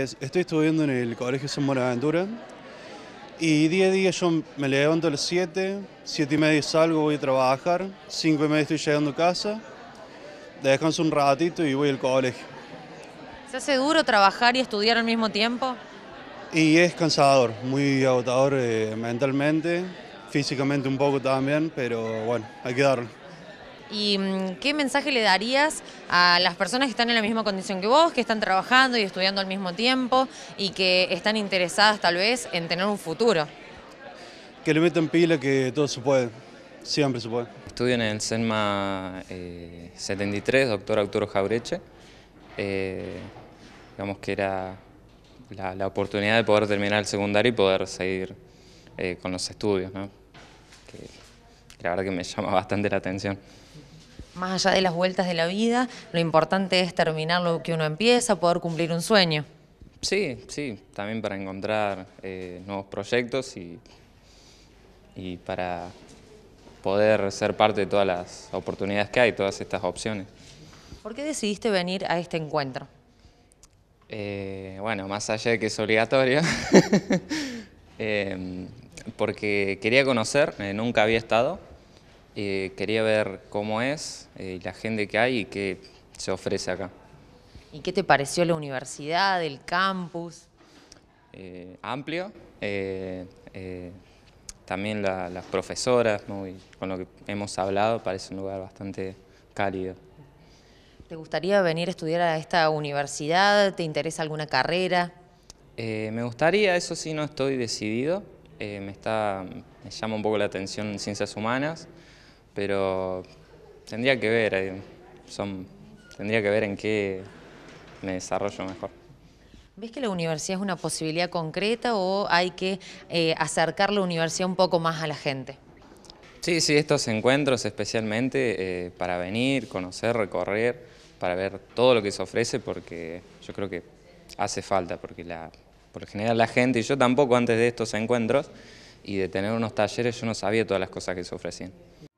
Estoy estudiando en el Colegio San Buenaventura y día a día yo me levanto a las 7, 7 y media salgo, voy a trabajar, 5 y media estoy llegando a casa, descanso un ratito y voy al colegio. ¿Se hace duro trabajar y estudiar al mismo tiempo? Y es cansador, muy agotador eh, mentalmente, físicamente un poco también, pero bueno, hay que darlo. ¿Y mm, qué mensaje le darías a las personas que están en la misma condición que vos, que están trabajando y estudiando al mismo tiempo y que están interesadas tal vez en tener un futuro? Que le metan pila que todo se puede, siempre se puede. Estudio en el SENMA 73, eh, doctor Arturo Jaureche. Eh, digamos que era la, oportunidad de poder terminar el secundario y poder seguir eh, con los estudios. ¿no? la verdad que me llama bastante la atención. Más allá de las vueltas de la vida, lo importante es terminar lo que uno empieza, poder cumplir un sueño. Sí, sí, también para encontrar eh, nuevos proyectos y, para poder ser parte de todas las oportunidades que hay, todas estas opciones. ¿Por qué decidiste venir a este encuentro? Eh, bueno, más allá de que es obligatorio, eh, porque quería conocer, eh, nunca había estado, quería ver cómo es, eh, la gente que hay y qué se ofrece acá. ¿Y qué te pareció la universidad, el campus? Eh, amplio, también las profesoras, con lo que hemos hablado, parece un lugar bastante cálido. ¿Te gustaría venir a estudiar a esta universidad? ¿Te interesa alguna carrera? me gustaría, eso sí no estoy decidido, eh, me, está, llama un poco la atención ciencias humanas, pero tendría que ver, eh, tendría que ver en qué me desarrollo mejor. ¿Ves que la universidad es una posibilidad concreta o hay que eh, acercar la universidad un poco más a la gente? Sí, sí, estos encuentros especialmente para venir, conocer, recorrer, para ver todo lo que se ofrece porque yo creo que hace falta, porque la, por general la gente, y yo tampoco antes de estos encuentros y de tener unos talleres, yo no sabía todas las cosas que se ofrecían.